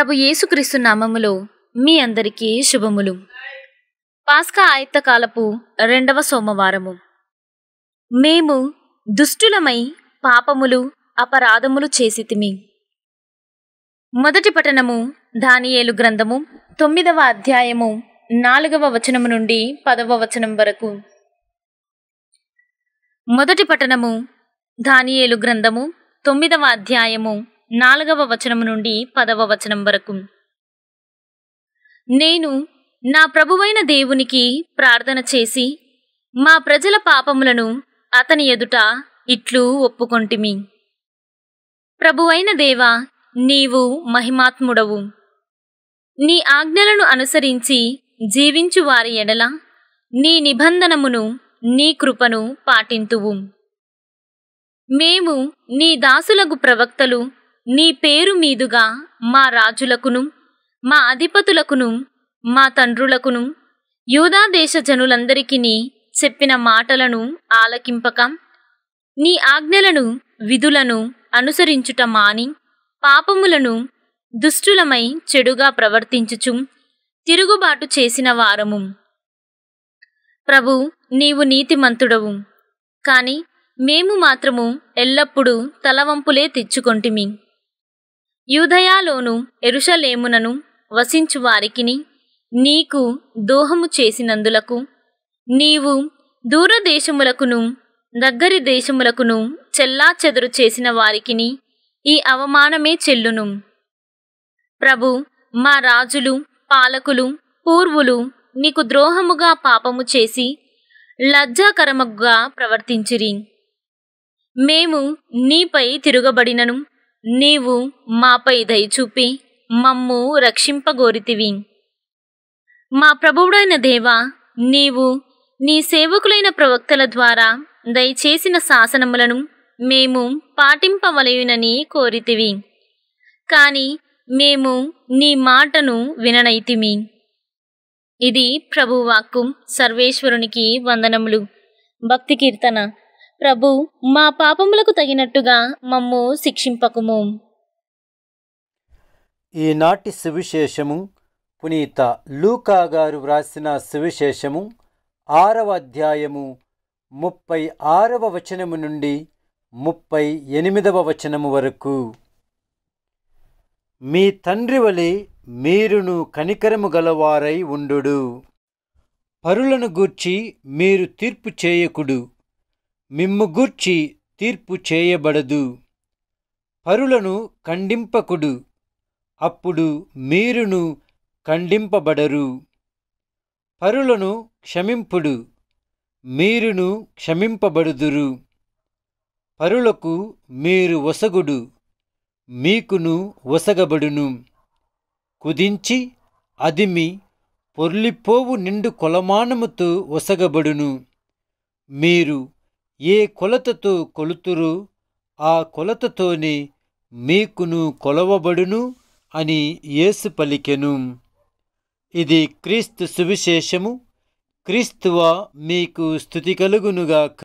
ప్రభు యేసుక్రీస్తు నామములో మీ అందరికీ శుభములు పాస్కా ఆయత్తకాలపు రెండవ సోమవారము మేము దుష్టులమై పాపములు అపరాధములు చేసితిమి మొదటి పఠనము దానియేలు గ్రంథము తొమ్మిదవ అధ్యాయము నాలుగవ వచనము నుండి పదవ వచనం వరకు మొదటి పఠనము దానియేలు గ్రంథము తొమ్మిదవ అధ్యాయము నాలుగవ వచనం నుండి పదవ వచనం వరకు నేను నా ప్రభువైన దేవునికి ప్రార్థన చేసి మా ప్రజల పాపములను అతని ఎదుట ఇట్లు ఒప్పుకొంటిమి ప్రభువైన దేవా నీవు మహిమాత్ముడవు నీ ఆజ్ఞలను అనుసరించి జీవించు వారి ఎడల నీ నిబంధనమును నీ కృపను పాటింతువు మేము నీ దాసులకు ప్రవక్తలు నీ పేరు మీదుగా మా రాజులకును మా అధిపతులకును మా తండ్రులకును యూదాదేశ జనులందరికీ చెప్పిన మాటలను ఆలకింపక నీ ఆజ్ఞలను విధులను అనుసరించుట మాని పాపములను దుష్టులమై చెడుగా ప్రవర్తించుచు తిరుగుబాటు చేసిన వారము ప్రభు నీవు నీతిమంతుడవు కాని మేము మాత్రము ఎల్లప్పుడూ తలవంపులే తెచ్చుకొంటిమి యూదయాలోను ఎరుషలేమునను వసించు వారికిని నీకు దోహము చేసినందులకు నీవు దూరదేశములకును దగ్గరి దేశములకును చెల్లా చెదురు చేసిన వారికిని ఈ అవమానమే చెల్లును ప్రభు మా రాజులు పాలకులు పూర్వులు నీకు ద్రోహముగా పాపము చేసి లజ్జాకరముగా ప్రవర్తించిరి మేము నీపై తిరగబడినను నీవు మాపై దయచూపి మమ్ము రక్షింపగోరితివి మా ప్రభువుడైన దేవా నీవు నీ సేవకులైన ప్రవక్తల ద్వారా దయచేసిన శాసనములను మేము పాటింపవలయునని కోరితివి కాని మేము నీ మాటను విననైతిమి ఇది ప్రభువాక్కు సర్వేశ్వరునికి వందనములు భక్తి కీర్తన ప్రభు మా పాపములకు తగినట్టుగా మమ్ము శిక్షింపకుము ఈనాటి సువిశేషము పునీత లూకా గారు వ్రాసిన సువిశేషము ఆరవ అధ్యాయము ముప్పై ఆరవ వచనము నుండి ముప్పై ఎనిమిదవ వచనము వరకు మీ తండ్రి వలె మీరును కనికరము గలవారై ఉండు పరులను గూర్చి మీరు తీర్పు చేయకుడు గూర్చి తీర్పు చేయబడదు పరులను ఖండింపకుడు అప్పుడు మీరును ఖండింపబడరు పరులను క్షమింపుడు మీరును క్షమింపబడుదురు పరులకు మీరు వసగుడు మీకును వసగబడును కుదించి అదిమి పొర్లిపోవు నిండు కొలమానముతో వసగబడును మీరు ఏ కొలతతో కొలుతురు ఆ కొలతతోనే మీకును కొలవబడును అని యేసు పలికెను ఇది క్రీస్తు సువిశేషము క్రీస్తువ మీకు స్థుతి కలుగునుగాక